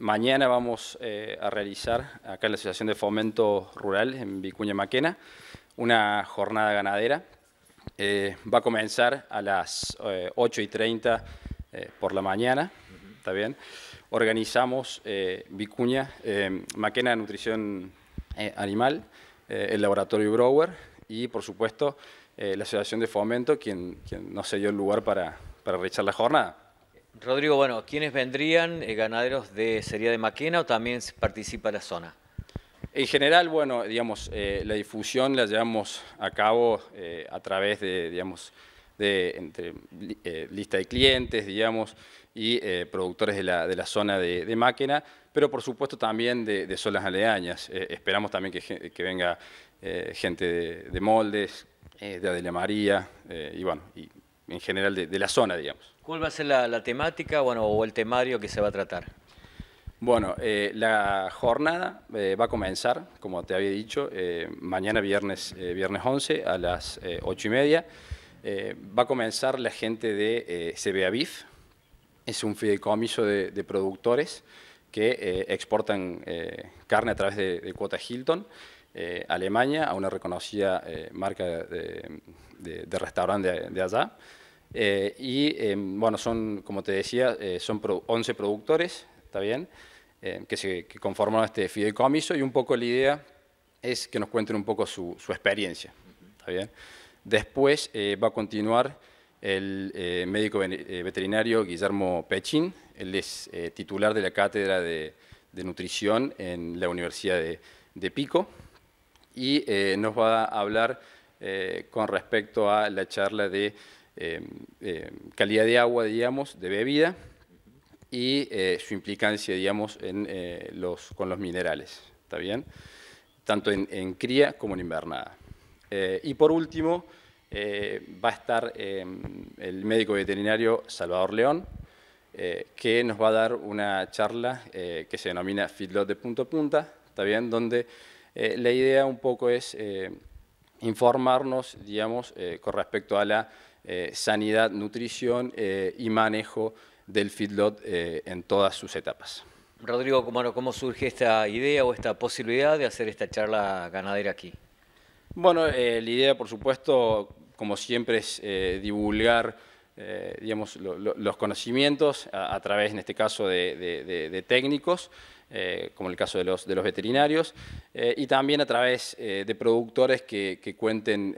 Mañana vamos eh, a realizar acá en la Asociación de Fomento Rural en Vicuña Maquena una jornada ganadera. Eh, va a comenzar a las 8 eh, y 30 por la mañana, ¿está Organizamos Vicuña, Maquena Nutrición Animal, el Laboratorio Brower y, por supuesto, la Asociación de Fomento, quien, quien nos dio el lugar para, para realizar la jornada. Rodrigo, bueno, ¿quiénes vendrían? Eh, ¿Ganaderos de Sería de Maquena o también participa la zona? En general, bueno, digamos, eh, la difusión la llevamos a cabo eh, a través de, digamos, de entre, lista de clientes, digamos, y productores de la, zona de, de, pero por supuesto también de, de zonas aledañas. esperamos también que, venga gente de, Moldes, de Adela María, y bueno, y en general de, la zona, digamos. ¿Cuál va a ser la, temática bueno, o el temario que se va a tratar? Bueno, eh, la jornada eh, va a comenzar, como te había dicho, eh, mañana viernes, viernes 11 a las 8 y media. va a comenzar la gente de CBAVIF, es un fideicomiso de, productores que exportan carne a través de, de cuota Hilton. Eh, Alemania, a una reconocida eh, marca de, de restaurante de, allá. Eh, y em, bueno, son, como te decía, son 11 productores, ¿está bien? que, se, conforman este fideicomiso y un poco la idea es que nos cuenten un poco su, experiencia, ¿está bien? Después va a continuar el médico veterinario Guillermo Pechín. Él es titular de la cátedra de, nutrición en la Universidad de Pico y eh, nos va a hablar eh, con respecto a la charla de eh, calidad de agua, digamos, de bebida y su implicancia, digamos, en, los, con los minerales, ¿está bien? Tanto en, cría como en invernada. y por último, va a estar el médico veterinario Salvador León, que nos va a dar una charla que se denomina Feedlot de punto a punta, ¿está bien? Donde eh, la idea un poco es eh, informarnos, digamos, eh, con respecto a la sanidad, nutrición y manejo del feedlot en todas sus etapas. Rodrigo, ¿cómo surge esta idea o esta posibilidad de hacer esta charla ganadera aquí? Bueno, la idea, por supuesto, como siempre, es divulgar eh, digamos, los conocimientos a, través, en este caso, de, técnicos, eh, como el caso de los, de los veterinarios, eh, y también a través de productores que, cuenten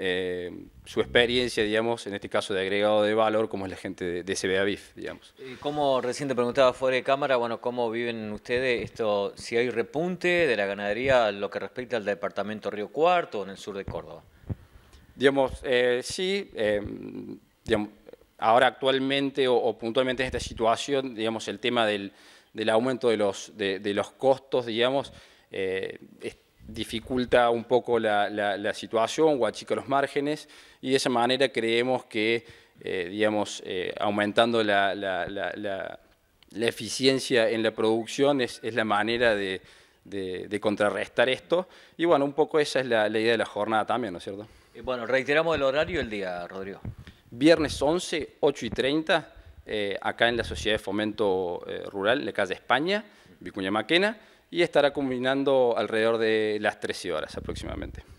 su experiencia, digamos, en este caso de agregado de valor, como es la gente de, CBA digamos. Y como recién preguntaba fuera de cámara, bueno, ¿cómo viven ustedes esto, si hay repunte de la ganadería lo que respecta al departamento Río Cuarto o en el sur de Córdoba? Digamos, sí, digamos, ahora actualmente o, puntualmente en esta situación, digamos, el tema del, aumento de los, de, los costos, digamos, eh, dificulta un poco la, la, situación o achica los márgenes y de esa manera creemos que, eh, digamos, eh, aumentando la, eficiencia en la producción es, la manera de, contrarrestar esto. Y bueno, un poco esa es la, idea de la jornada también, ¿no es cierto? bueno, reiteramos el horario y el día, Rodrigo viernes 11, 8 y 30, eh, acá en la Sociedad de Fomento eh, Rural, de la calle España, Vicuña Maquena, y estará culminando alrededor de las 13 horas aproximadamente.